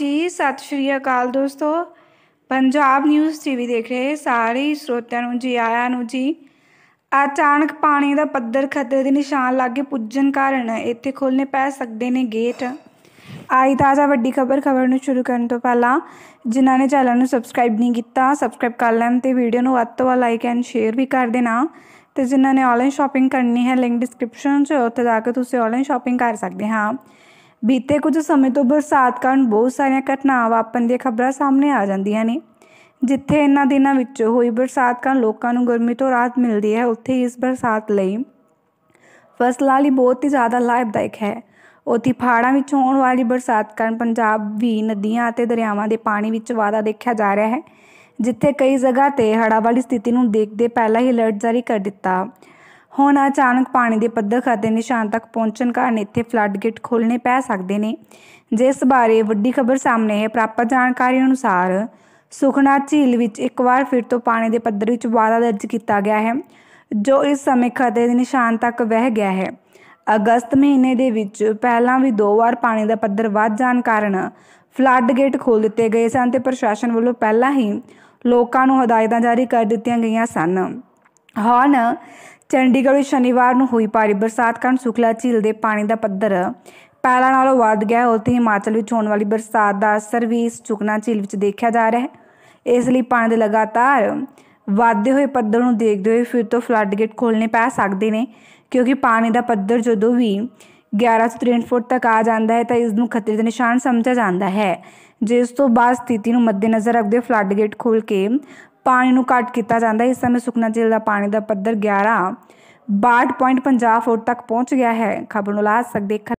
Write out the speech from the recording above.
ਜੀ ਸਤਿ ਸ਼੍ਰੀ ਅਕਾਲ ਦੋਸਤੋ ਪੰਜਾਬ ਨਿਊਜ਼ ਟੀਵੀ ਦੇਖ ਰਹੇ ਸਾਰੇ ਸਰੋਤਿਆਂ ਨੂੰ ਜੀ ਆਇਆਂ ਨੂੰ ਜੀ ਅਚਾਨਕ ਪਾਣੀ ਦਾ ਪੱਧਰ ਖਤਰੇ ਦੇ ਨਿਸ਼ਾਨ ਲੱਗੇ ਪੁੱਜਣ ਕਾਰਨ ਇੱਥੇ ਖੋਲਨੇ ਪੈ ਸਕਦੇ ਨੇ ਗੇਟ ਆਈ ਤਾਜ਼ਾ ਵੱਡੀ ਖਬਰ ਖਬਰ ਨੂੰ ਸ਼ੁਰੂ ਕਰਨ ਤੋਂ ਪਹਿਲਾਂ ਜਿਨ੍ਹਾਂ ਨੇ ਚੈਨਲ ਨੂੰ ਸਬਸਕ੍ਰਾਈਬ ਨਹੀਂ ਕੀਤਾ ਸਬਸਕ੍ਰਾਈਬ ਕਰ ਲੈਣ ਤੇ ਵੀਡੀਓ ਨੂੰ ਵੱਧ ਤੋਂ ਵੱਧ ਲਾਈਕ ਐਂਡ ਸ਼ੇਅਰ ਵੀ ਕਰ ਦੇਣਾ ਤੇ ਜਿਨ੍ਹਾਂ ਨੇ ਆਨਲਾਈਨ ਸ਼ਾਪਿੰਗ ਕਰਨੀ ਹੈ ਲਿੰਕ ਡਿਸਕ੍ਰਿਪਸ਼ਨ 'ਚ ਉੱਥੇ ਜਾ ਕੇ ਤੁਸੀਂ ਆਨਲਾਈਨ ਸ਼ਾਪਿੰਗ ਕਰ ਸਕਦੇ ਹਾਂ ਬੀਤੇ ਕੁਝ ਸਮੇਂ ਤੋਂ ਬਰਸਾਤ ਕਾਰਨ ਬਹੁਤ ਸਾਰੀਆਂ ਘਟਨਾਵਾਂ ਵਾਪਰਨ ਦੀਆਂ ਖਬਰਾਂ ਸਾਹਮਣੇ ਆ ਜਾਂਦੀਆਂ ਨੇ ਜਿੱਥੇ ਇਹਨਾਂ ਦਿਨਾਂ ਵਿੱਚ ਹੋਈ ਬਰਸਾਤ ਕਾਰਨ ਲੋਕਾਂ ਨੂੰ ਗਰਮੀ ਤੋਂ ਰਾਹਤ ਮਿਲਦੀ ਹੈ ਉੱਥੇ ਇਸ ਬਰਸਾਤ ਲਈ ਫਸਲਾਂ ਲਈ ਬਹੁਤ ਹੀ ਜ਼ਿਆਦਾ ਲਾਭਦਾਇਕ ਹੈ ਉਥੇ ਪਹਾੜਾਂ ਵਿੱਚ ਹੋਣ ਵਾਲੀ ਬਰਸਾਤ ਕਾਰਨ ਪੰਜਾਬ ਵੀ ਨਦੀਆਂ ਅਤੇ ਦਰਿਆਵਾਂ ਦੇ ਪਾਣੀ ਵਿੱਚ ਵਾਧਾ ਦੇਖਿਆ ਜਾ ਰਿਹਾ ਹੈ ਜਿੱਥੇ ਕਈ ਜਗ੍ਹਾ ਤੇ ਹੜਾ ਵਾਲੀ ਸਥਿਤੀ ਨੂੰ ਦੇਖਦੇ ਪਹਿਲਾਂ ਹੀ ਅਲਰਟ ਜਾਰੀ ਕਰ ਦਿੱਤਾ ਹੁਣ ਅਚਾਨਕ ਪਾਣੀ ਦੇ ਪੱਧਰ ਖਤਰੇ ਨਿਸ਼ਾਨ ਤੱਕ ਪਹੁੰਚਣ ਕਾਰਨ ਇੱਥੇ ਫਲੱਡ ਗੇਟ ਖੋਲਨੇ ਪੈ ਸਕਦੇ ਨੇ ਜਿਸ ਬਾਰੇ ਵੱਡੀ ਖਬਰ ਸਾਹਮਣੇ ਹੈ ਪ੍ਰਾਪਤ ਜਾਣਕਾਰੀ ਅਨੁਸਾਰ ਸੁਖਨਾ ਝੀਲ ਵਿੱਚ ਇੱਕ ਵਾਰ ਫਿਰ ਤੋਂ ਪਾਣੀ ਦੇ ਪੱਧਰ ਵਿੱਚ ਵਾਧਾ ਦਰਜ ਕੀਤਾ ਗਿਆ ਹੈ ਜੋ ਇਸ ਸਮੇਂ ਖਤਰੇ ਦੇ ਨਿਸ਼ਾਨ ਤੱਕ ਵਹਿ ਗਿਆ ਹੈ ਅਗਸਤ ਮਹੀਨੇ ਦੇ ਵਿੱਚ ਪਹਿਲਾਂ ਵੀ ਦੋ ਵਾਰ ਪਾਣੀ ਦਾ ਪੱਧਰ ਵੱਧ ਜਾਣ ਕਾਰਨ ਫਲੱਡ ਗੇਟ ਖੋਲ ਦਿੱਤੇ ਗਏ ਸਨ ਤੇ ਪ੍ਰਸ਼ਾਸਨ ਵੱਲੋਂ ਪਹਿਲਾਂ ਹੀ ਲੋਕਾਂ ਨੂੰ ਹਦਾਇਤਾਂ ਜਾਰੀ ਕਰ ਦਿੱਤੀਆਂ ਗਈਆਂ ਸਨ ਹੁਣ ਚੰਡੀਗੜ੍ਹ ਵਿੱਚ ਸ਼ਨੀਵਾਰ ਨੂੰ ਹੋਈ ਭਾਰੀ ਬਰਸਾਤ ਕਾਰਨ ਸੁਖਲਾ ਝੀਲ ਦੇ ਪਾਣੀ ਦਾ ਪੱਧਰ ਪਹਿਲਾਂ ਨਾਲੋਂ ਵੱਧ ਗਿਆ ਹੈ ਉੱਥੇ ਹਿਮਾਚਲ ਵਿੱਚ ਹੋਣ ਵਾਲੀ ਬਰਸਾਤ ਦਾ ਅਸਰ ਵੀ ਇਸ ਚੁਕਨਾ ਝੀਲ ਵਿੱਚ ਦੇਖਿਆ ਜਾ ਰਿਹਾ ਹੈ ਇਸ ਲਈ ਪਾਣੀ ਦੇ ਲਗਾਤਾਰ ਵਾਧੇ ਹੋਏ ਪੱਧਰ ਨੂੰ ਦੇਖਦੇ ਹੋਏ ਫਿਰ ਤੋਂ ਫਲੱਡ ਗੇਟ ਖੋਲ੍ਹਣੇ ਪੈ ਸਕਦੇ ਨੇ ਕਿਉਂਕਿ ਪਾਣੀ ਦਾ ਪੱਧਰ ਜਦੋਂ ਵੀ 1163 ਫੁੱਟ ਤੱਕ ਆ ਜਾਂਦਾ ਹੈ ਤਾਂ ਇਸ ਨੂੰ ਖਤਰੇ ਦਾ ਨਿਸ਼ਾਨ ਸਮਝਿਆ ਜਾਂਦਾ ਹੈ ਜਿਸ ਤੋਂ ਬਾਅਦ ਸਥਿਤੀ ਨੂੰ ਮੱਦੇਨਜ਼ਰ ਰੱਖਦੇ ਫਲੱਡ ਗੇਟ ਖੋਲ ਕੇ ਪਾਣੀ ਨੂੰ ਕੱਟ ਕੀਤਾ ਜਾਂਦਾ ਹੈ ਇਸ ਸਮੇਂ ਸੁਖਨਾ ਝੀਲ ਦਾ ਪਾਣੀ ਦਾ ਪੱਧਰ 11 62.50 ਫੁੱਟ ਤੱਕ ਪਹੁੰਚ ਗਿਆ ਹੈ ਖਬਰ ਨੂੰ ਲਾ ਸਕਦੇ